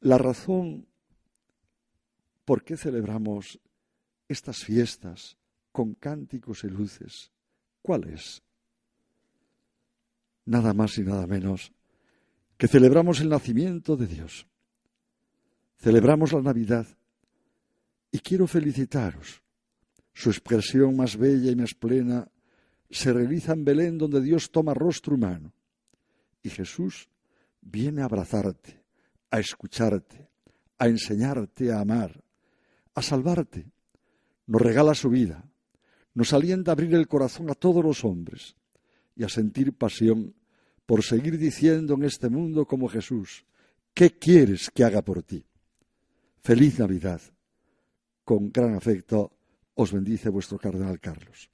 La razón por qué celebramos estas fiestas con cánticos y luces, ¿cuál es? Nada más y nada menos que celebramos el nacimiento de Dios. Celebramos la Navidad y quiero felicitaros. Su expresión más bella y más plena se realiza en Belén donde Dios toma rostro humano y Jesús viene a abrazarte a escucharte, a enseñarte a amar, a salvarte. Nos regala su vida, nos alienta a abrir el corazón a todos los hombres y a sentir pasión por seguir diciendo en este mundo como Jesús, ¿qué quieres que haga por ti? Feliz Navidad. Con gran afecto os bendice vuestro cardenal Carlos.